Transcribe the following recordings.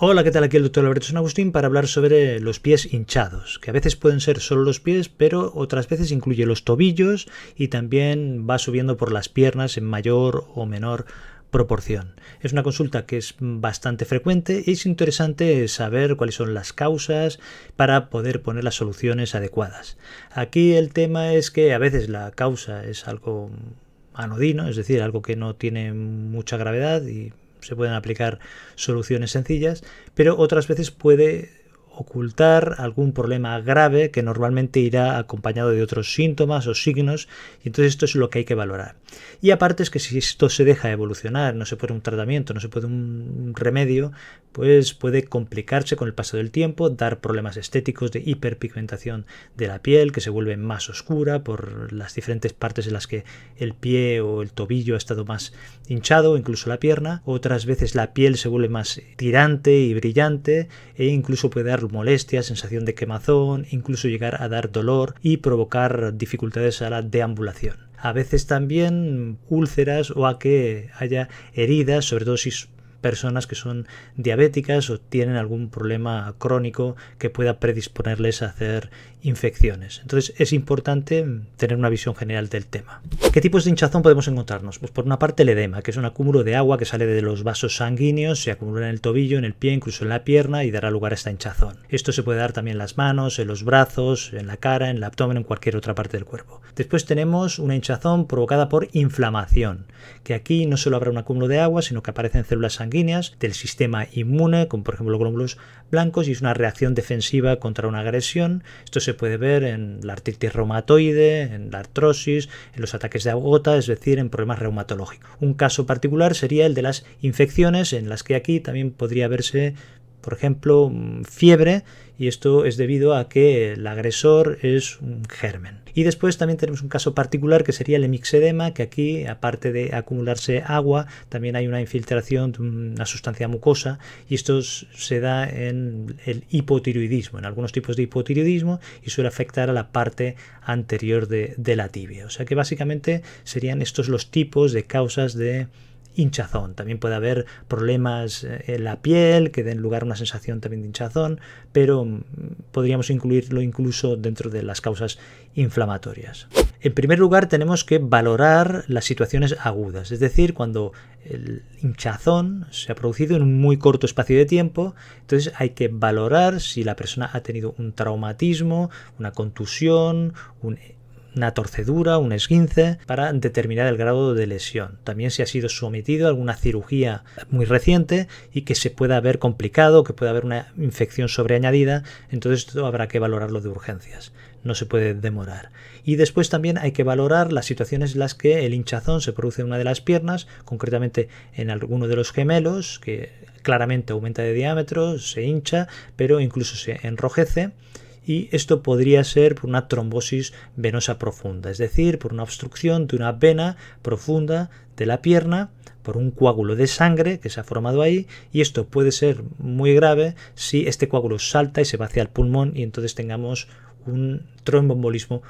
Hola, ¿qué tal? Aquí el doctor Alberto San Agustín para hablar sobre los pies hinchados, que a veces pueden ser solo los pies, pero otras veces incluye los tobillos y también va subiendo por las piernas en mayor o menor proporción. Es una consulta que es bastante frecuente y es interesante saber cuáles son las causas para poder poner las soluciones adecuadas. Aquí el tema es que a veces la causa es algo anodino, es decir, algo que no tiene mucha gravedad y se pueden aplicar soluciones sencillas, pero otras veces puede ocultar algún problema grave que normalmente irá acompañado de otros síntomas o signos y entonces esto es lo que hay que valorar. Y aparte es que si esto se deja evolucionar, no se puede un tratamiento, no se puede un remedio, pues puede complicarse con el paso del tiempo, dar problemas estéticos de hiperpigmentación de la piel que se vuelve más oscura por las diferentes partes en las que el pie o el tobillo ha estado más hinchado, incluso la pierna, otras veces la piel se vuelve más tirante y brillante e incluso puede dar molestia, sensación de quemazón, incluso llegar a dar dolor y provocar dificultades a la deambulación. A veces también úlceras o a que haya heridas, sobre todo personas que son diabéticas o tienen algún problema crónico que pueda predisponerles a hacer infecciones. Entonces es importante tener una visión general del tema. ¿Qué tipos de hinchazón podemos encontrarnos? Pues por una parte el edema, que es un acúmulo de agua que sale de los vasos sanguíneos, se acumula en el tobillo, en el pie, incluso en la pierna y dará lugar a esta hinchazón. Esto se puede dar también en las manos, en los brazos, en la cara, en el abdomen, en cualquier otra parte del cuerpo. Después tenemos una hinchazón provocada por inflamación, que aquí no solo habrá un acúmulo de agua, sino que aparecen células sanguíneas del sistema inmune, como por ejemplo los glóbulos blancos, y es una reacción defensiva contra una agresión. Esto se puede ver en la artritis reumatoide, en la artrosis, en los ataques de agota, es decir, en problemas reumatológicos. Un caso particular sería el de las infecciones, en las que aquí también podría verse por ejemplo, mm, fiebre, y esto es debido a que el agresor es un germen. Y después también tenemos un caso particular que sería el hemixedema, que aquí, aparte de acumularse agua, también hay una infiltración de una sustancia mucosa, y esto se da en el hipotiroidismo, en algunos tipos de hipotiroidismo, y suele afectar a la parte anterior de, de la tibia. O sea que básicamente serían estos los tipos de causas de hinchazón. También puede haber problemas eh, en la piel que den lugar a una sensación también de hinchazón, pero mm, podríamos incluirlo incluso dentro de las causas inflamatorias. En primer lugar, tenemos que valorar las situaciones agudas, es decir, cuando el hinchazón se ha producido en un muy corto espacio de tiempo, entonces hay que valorar si la persona ha tenido un traumatismo, una contusión, un una torcedura, un esguince, para determinar el grado de lesión. También si ha sido sometido a alguna cirugía muy reciente y que se pueda haber complicado, que pueda haber una infección sobreañadida, entonces esto habrá que valorarlo de urgencias. No se puede demorar. Y después también hay que valorar las situaciones en las que el hinchazón se produce en una de las piernas, concretamente en alguno de los gemelos, que claramente aumenta de diámetro, se hincha, pero incluso se enrojece y esto podría ser por una trombosis venosa profunda, es decir, por una obstrucción de una vena profunda de la pierna por un coágulo de sangre que se ha formado ahí y esto puede ser muy grave si este coágulo salta y se va hacia el pulmón y entonces tengamos un tromboembolismo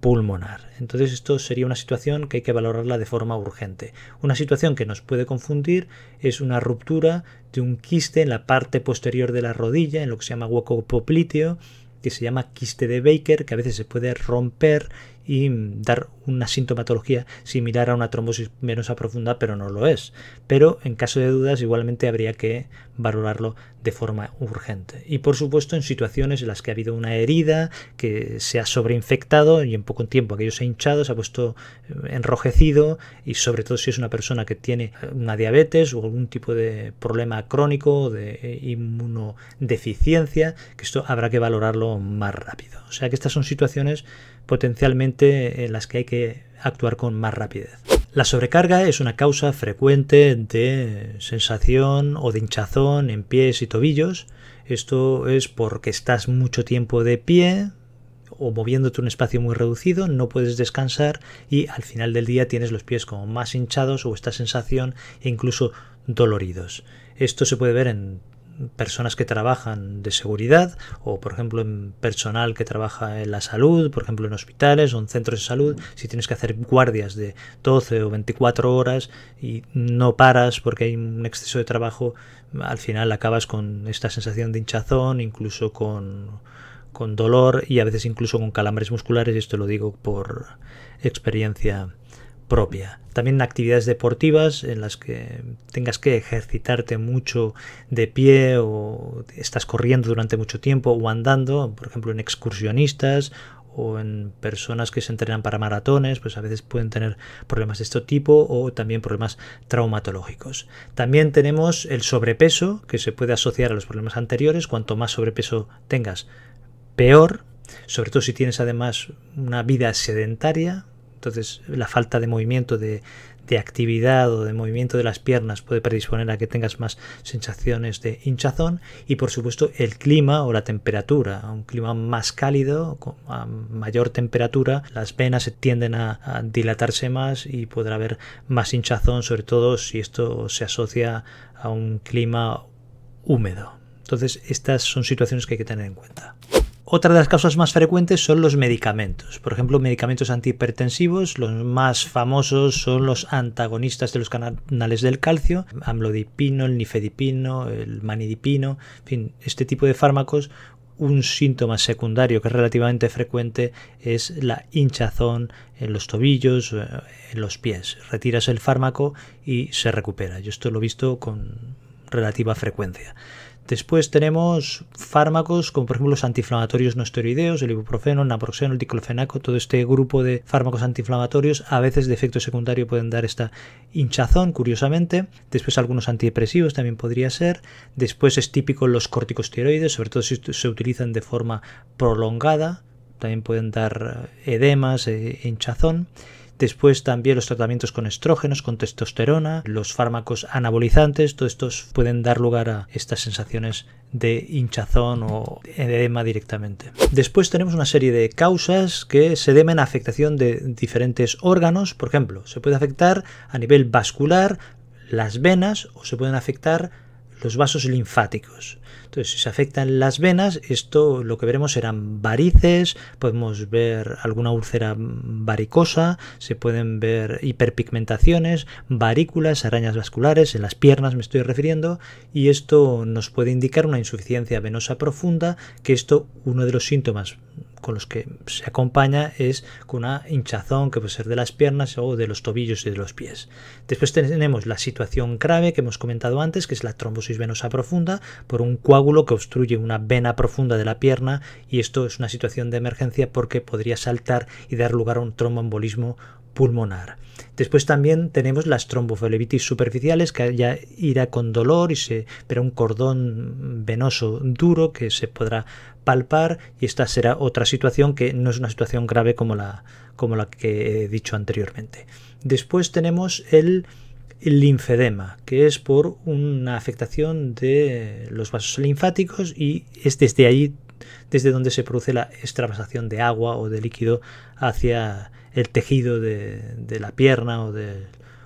pulmonar. Entonces esto sería una situación que hay que valorarla de forma urgente. Una situación que nos puede confundir es una ruptura de un quiste en la parte posterior de la rodilla, en lo que se llama hueco popliteo, que se llama quiste de Baker, que a veces se puede romper y dar una sintomatología similar a una trombosis menos profunda, pero no lo es. Pero en caso de dudas, igualmente habría que valorarlo de forma urgente. Y por supuesto en situaciones en las que ha habido una herida, que se ha sobreinfectado y en poco tiempo aquello se ha hinchado, se ha puesto eh, enrojecido y sobre todo si es una persona que tiene eh, una diabetes o algún tipo de problema crónico de eh, inmunodeficiencia, que esto habrá que valorarlo más rápido. O sea que estas son situaciones potencialmente en las que hay que actuar con más rapidez. La sobrecarga es una causa frecuente de sensación o de hinchazón en pies y tobillos. Esto es porque estás mucho tiempo de pie o moviéndote un espacio muy reducido, no puedes descansar y al final del día tienes los pies como más hinchados o esta sensación e incluso doloridos. Esto se puede ver en personas que trabajan de seguridad o por ejemplo en personal que trabaja en la salud, por ejemplo en hospitales o en centros de salud, si tienes que hacer guardias de 12 o 24 horas y no paras porque hay un exceso de trabajo, al final acabas con esta sensación de hinchazón, incluso con, con dolor y a veces incluso con calambres musculares, y esto lo digo por experiencia propia. También actividades deportivas en las que tengas que ejercitarte mucho de pie o estás corriendo durante mucho tiempo o andando, por ejemplo en excursionistas o en personas que se entrenan para maratones, pues a veces pueden tener problemas de este tipo o también problemas traumatológicos. También tenemos el sobrepeso, que se puede asociar a los problemas anteriores. Cuanto más sobrepeso tengas, peor, sobre todo si tienes además una vida sedentaria, entonces, la falta de movimiento, de, de actividad o de movimiento de las piernas puede predisponer a que tengas más sensaciones de hinchazón y por supuesto el clima o la temperatura. Un clima más cálido, a mayor temperatura, las venas tienden a, a dilatarse más y podrá haber más hinchazón, sobre todo si esto se asocia a un clima húmedo. Entonces estas son situaciones que hay que tener en cuenta. Otra de las causas más frecuentes son los medicamentos. Por ejemplo, medicamentos antihipertensivos, los más famosos son los antagonistas de los canales del calcio, amlodipino, el nifedipino, el manidipino, en fin, este tipo de fármacos. Un síntoma secundario que es relativamente frecuente es la hinchazón en los tobillos, eh, en los pies. Retiras el fármaco y se recupera. Yo esto lo he visto con relativa frecuencia. Después tenemos fármacos como por ejemplo los antiinflamatorios no esteroideos, el ibuprofeno, el naproxeno, el diclofenaco, todo este grupo de fármacos antiinflamatorios a veces de efecto secundario pueden dar esta hinchazón, curiosamente. Después algunos antidepresivos también podría ser. Después es típico los corticosteroides, sobre todo si se utilizan de forma prolongada, también pueden dar eh, edemas, eh, hinchazón. Después también los tratamientos con estrógenos, con testosterona, los fármacos anabolizantes, todos estos pueden dar lugar a estas sensaciones de hinchazón o edema directamente. Después tenemos una serie de causas que se deben a afectación de diferentes órganos, por ejemplo, se puede afectar a nivel vascular las venas o se pueden afectar los vasos linfáticos. Entonces, si se afectan las venas, esto lo que veremos serán varices, podemos ver alguna úlcera varicosa, se pueden ver hiperpigmentaciones, varículas, arañas vasculares, en las piernas me estoy refiriendo, y esto nos puede indicar una insuficiencia venosa profunda, que esto, uno de los síntomas con los que se acompaña es con una hinchazón que puede ser de las piernas o de los tobillos y de los pies. Después tenemos la situación grave que hemos comentado antes, que es la trombosis venosa profunda por un coágulo que obstruye una vena profunda de la pierna y esto es una situación de emergencia porque podría saltar y dar lugar a un tromboembolismo pulmonar. Después también tenemos las tromboflebitis superficiales, que ya irá con dolor, y se, pero un cordón venoso duro que se podrá palpar, y esta será otra situación que no es una situación grave como la, como la que he dicho anteriormente. Después tenemos el linfedema, que es por una afectación de los vasos linfáticos y es desde ahí desde donde se produce la extravasación de agua o de líquido hacia el tejido de, la pierna o,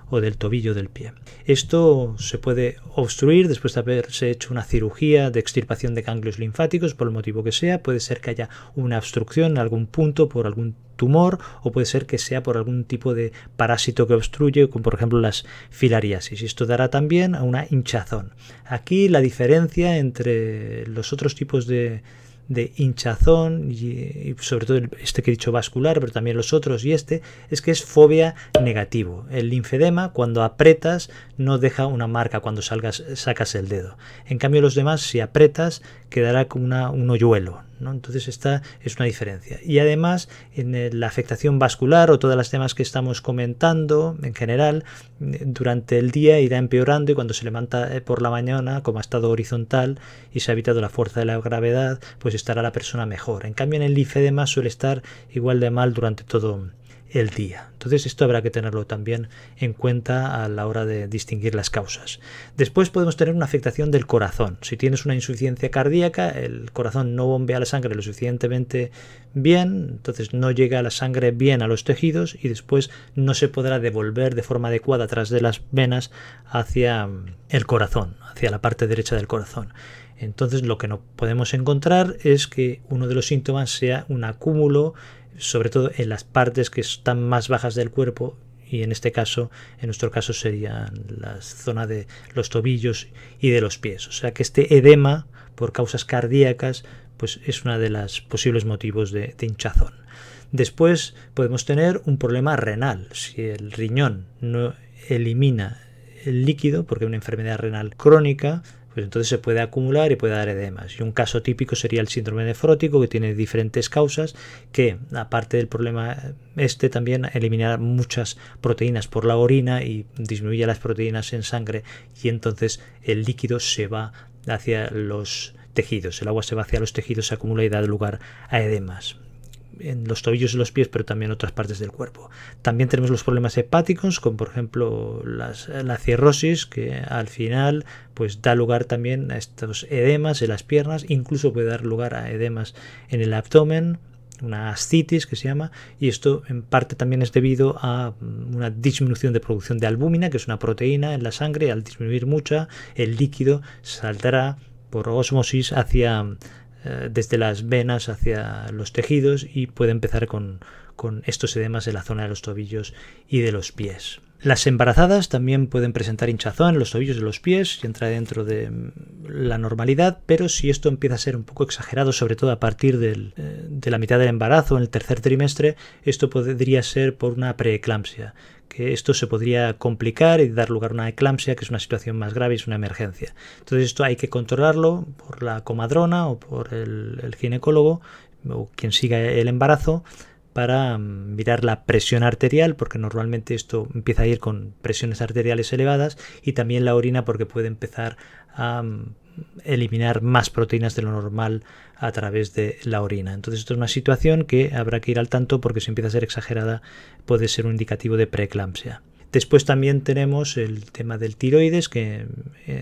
o del tobillo del pie. Esto se puede obstruir después de haberse hecho una cirugía de extirpación de ganglios linfáticos, por el motivo que sea. Puede ser que haya una obstrucción en algún punto por algún tumor o puede ser que sea por algún tipo de parásito que obstruye, como por ejemplo las filariasis. Esto dará también a una hinchazón. Aquí la diferencia entre los otros tipos de de hinchazón, y, sobre todo este que he dicho vascular, pero también los otros y este, es que es fobia negativo. El linfedema, cuando aprietas no deja una marca cuando salgas, sacas el dedo. En cambio, los demás, si aprietas quedará como una, un hoyuelo, entonces esta es una diferencia. Y además en eh, la afectación vascular o todas las temas que estamos comentando en general, mm, durante el día irá empeorando y cuando se levanta eh, por la mañana, como ha estado horizontal y se ha evitado la fuerza de la gravedad, pues estará la persona mejor. En cambio en el e e más suele estar igual de mal durante todo el día. Entonces esto habrá que tenerlo también en cuenta a la hora de distinguir las causas. Después podemos tener una afectación del corazón. Si tienes una insuficiencia cardíaca, el corazón no bombea la sangre lo suficientemente bien, entonces no llega la sangre bien a los tejidos y después no se podrá devolver de forma adecuada tras de las venas hacia mm, el corazón, hacia la parte derecha del corazón. Entonces lo que no podemos encontrar es que uno de los síntomas sea un acúmulo sobre todo en las partes que están más bajas del cuerpo y en este caso, en nuestro caso serían la zona de los tobillos y de los pies. O sea que este edema por causas cardíacas pues es uno de los posibles motivos de, de hinchazón. Después podemos tener un problema renal. Si el riñón no elimina el líquido, porque una enfermedad renal crónica, pues entonces se puede acumular y puede dar edemas. Y un caso típico sería el síndrome nefrótico, que tiene diferentes causas, que aparte del problema este también elimina muchas proteínas por la orina y disminuye las proteínas en sangre y entonces el líquido se va hacia los tejidos, el agua se va hacia los tejidos, se acumula y da lugar a edemas en los tobillos y los pies, pero también en otras partes del cuerpo. También tenemos los problemas hepáticos, como por ejemplo la cirrosis, que al final pues da lugar también a estos edemas en las piernas, incluso puede dar lugar a edemas en el abdomen, una ascitis que se llama, y esto en parte también es debido a una disminución de producción de albúmina, que es una proteína en la sangre, al disminuir mucha, el líquido saltará por osmosis hacia eh, desde las venas hacia los tejidos y puede empezar con, estos edemas en la zona de los tobillos y de los pies. Las embarazadas también pueden presentar hinchazón en los tobillos de los pies, y entra dentro de mm, la normalidad, pero si esto empieza a ser un poco exagerado, sobre todo a partir eh, de la mitad del embarazo, en el tercer trimestre, esto podría ser por una preeclampsia esto se podría complicar y dar lugar a una eclampsia, que es una situación más grave, es una emergencia. Entonces esto hay que controlarlo por la comadrona o por el, el ginecólogo o quien siga el embarazo para mm, mirar la presión arterial, porque normalmente esto empieza a ir con presiones arteriales elevadas, y también la orina, porque puede empezar a mm, eliminar más proteínas de lo normal a través de la orina. Entonces esto es una situación que habrá que ir al tanto porque si empieza a ser exagerada puede ser un indicativo de preeclampsia. Después también tenemos el tema del tiroides, que eh,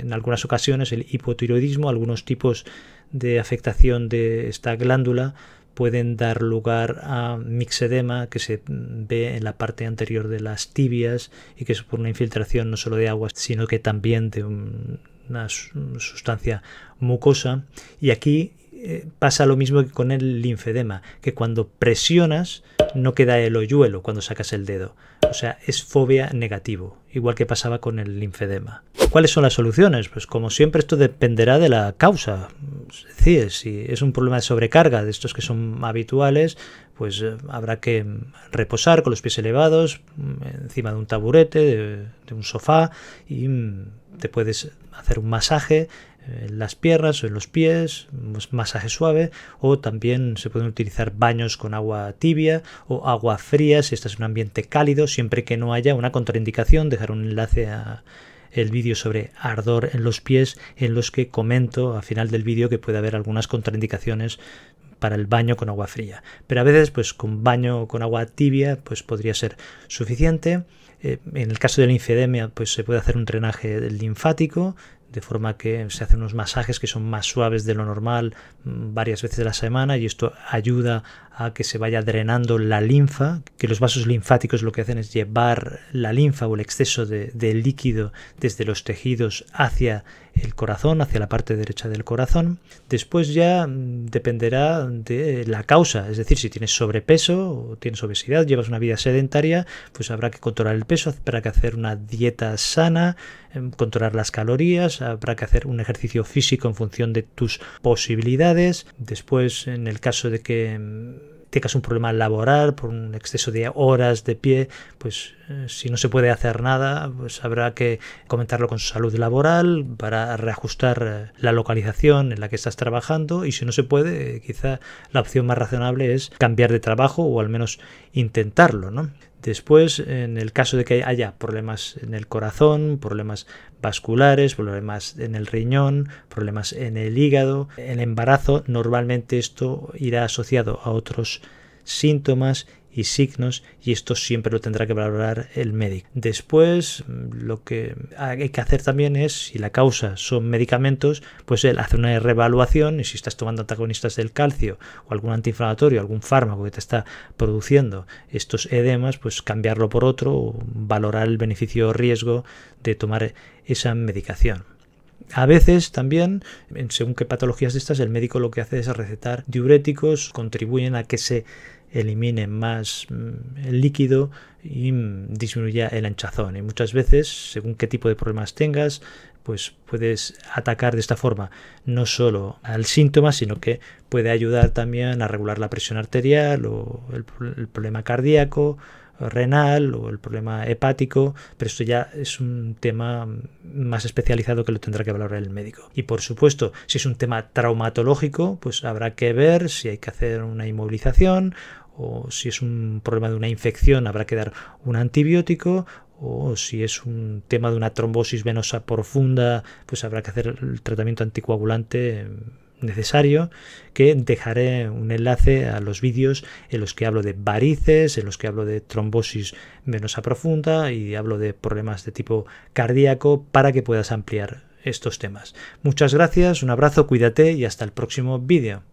en algunas ocasiones el hipotiroidismo, algunos tipos de afectación de esta glándula pueden dar lugar a mixedema que se ve en la parte anterior de las tibias y que es por una infiltración no solo de agua, sino que también de un una sustancia mucosa y aquí eh, pasa lo mismo que con el linfedema, que cuando presionas no queda el hoyuelo cuando sacas el dedo. O sea, es fobia negativo, igual que pasaba con el linfedema. ¿Cuáles son las soluciones? Pues como siempre esto dependerá de la causa. Es decir, si es un problema de sobrecarga de estos que son habituales, pues eh, habrá que reposar con los pies elevados, mm, encima de un taburete, de, de un sofá y mm, te puedes hacer un masaje eh, en las piernas o en los pies, masaje suave, o también se pueden utilizar baños con agua tibia o agua fría si estás en un ambiente cálido, siempre que no haya una contraindicación, dejar un enlace a el vídeo sobre ardor en los pies en los que comento al final del vídeo que puede haber algunas contraindicaciones para el baño con agua fría. Pero a veces pues con baño con agua tibia pues podría ser suficiente. Eh, en el caso de la linfedemia, pues se puede hacer un drenaje linfático, de forma que se hacen unos masajes que son más suaves de lo normal mm, varias veces a la semana y esto ayuda a que se vaya drenando la linfa, que los vasos linfáticos lo que hacen es llevar la linfa o el exceso de, líquido desde los tejidos hacia el corazón, hacia la parte derecha del corazón. Después ya mm, dependerá de la causa, es decir, si tienes sobrepeso o tienes obesidad, llevas una vida sedentaria, pues habrá que controlar el peso, habrá que hacer una dieta sana, em, controlar las calorías, habrá que hacer un ejercicio físico en función de tus posibilidades. Después, en el caso de que em, es un problema laboral, por un exceso de horas de pie, pues eh, si no se puede hacer nada, pues habrá que comentarlo con su salud laboral para reajustar eh, la localización en la que estás trabajando y si no se puede, eh, quizá la opción más razonable es cambiar de trabajo o al menos intentarlo, Después, en el caso de que haya problemas en el corazón, problemas vasculares, problemas en el riñón, problemas en el hígado, en el embarazo, normalmente esto irá asociado a otros síntomas y signos y esto siempre lo tendrá que valorar el médico. Después lo que hay que hacer también es, si la causa son medicamentos, pues él hace una reevaluación y si estás tomando antagonistas del calcio o algún antiinflamatorio, algún fármaco que te está produciendo estos edemas, pues cambiarlo por otro o valorar el beneficio o riesgo de tomar esa medicación. A veces también, según qué patologías de estas, el médico lo que hace es recetar diuréticos, contribuyen a que se elimine más mm, el líquido y mm, disminuya el hinchazón. Y muchas veces, según qué tipo de problemas tengas, pues puedes atacar de esta forma no solo al síntoma, sino que puede ayudar también a regular la presión arterial o el problema cardíaco, renal o el problema hepático, pero esto ya es un tema más especializado que lo tendrá que valorar el médico. Y por supuesto, si es un tema traumatológico, pues habrá que ver si hay que hacer una inmovilización o si es un problema de una infección, habrá que dar un antibiótico o si es un tema de una trombosis venosa profunda, pues habrá que hacer el tratamiento anticoagulante necesario que dejaré un enlace a los vídeos en los que hablo de varices, en los que hablo de trombosis venosa profunda y hablo de problemas de tipo cardíaco para que puedas ampliar estos temas. Muchas gracias, un abrazo, cuídate y hasta el próximo vídeo.